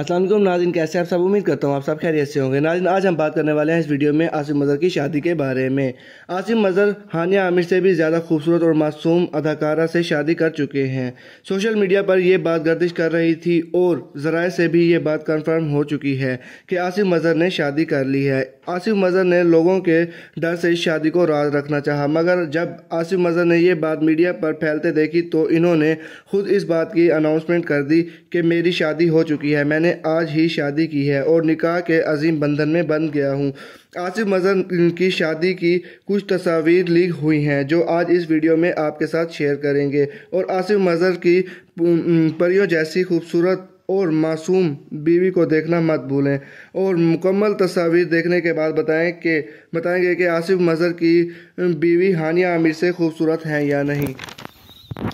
असलम नाजिन कैसे आप सब उम्मीद करता हूँ आप सब खैरियत से होंगे नाजिन आज हम बात करने वाले हैं इस वीडियो में आसिम मज़र की शादी के बारे में आसिम मज़र हानिया आमिर से भी ज़्यादा खूबसूरत और मासूम अदाकारा से शादी कर चुके हैं सोशल मीडिया पर यह बात गर्दिश कर रही थी और ज़राए से भी ये बात कन्फर्म हो चुकी है कि आसिम मज़र ने शादी कर ली है आसिफ मज़र ने लोगों के डर से इस शादी को राज रखना चाहा मगर जब आसिफ मज़र ने यह बात मीडिया पर फैलते देखी तो इन्होंने खुद इस बात की अनाउंसमेंट कर दी कि मेरी शादी हो चुकी है मैंने मैंने आज ही शादी की है और निकाह के अजीम बंधन में बंध गया हूँ आसिफ मजन की शादी की कुछ तस्वीर लीक हुई हैं जो आज इस वीडियो में आपके साथ शेयर करेंगे और आसिफ मजहर की परियों जैसी खूबसूरत और मासूम बीवी को देखना मत भूलें और मुकम्मल तस्वीर देखने के बाद बताएं कि बताएंगे कि आसिफ मजर की बीवी हानिया आमिर से खूबसूरत हैं या नहीं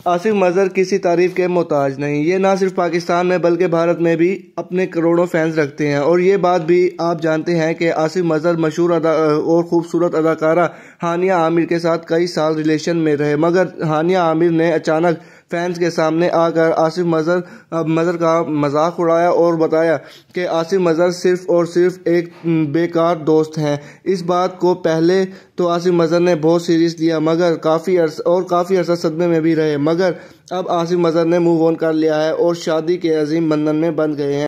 आसिफ मजहर किसी तारीफ के मोहताज नहीं ये ना सिर्फ पाकिस्तान में बल्कि भारत में भी अपने करोड़ों फैंस रखते हैं और ये बात भी आप जानते हैं कि आसिफ मजहर मशहूर अदा और खूबसूरत अदाकारा हानिया आमिर के साथ कई साल रिलेशन में रहे मगर हानिया आमिर ने अचानक फैंस के सामने आकर आसिफ मजर मजर का मजाक उड़ाया और बताया कि आसिफ मजर सिर्फ और सिर्फ एक बेकार दोस्त हैं इस बात को पहले तो आसिफ मजर ने बहुत सीरियस लिया मगर काफ़ी अर्स और काफ़ी अर्सा सदमे में भी रहे मगर अब आसिफ मजर ने मूव ऑन कर लिया है और शादी के अजीम बंधन में बंध गए हैं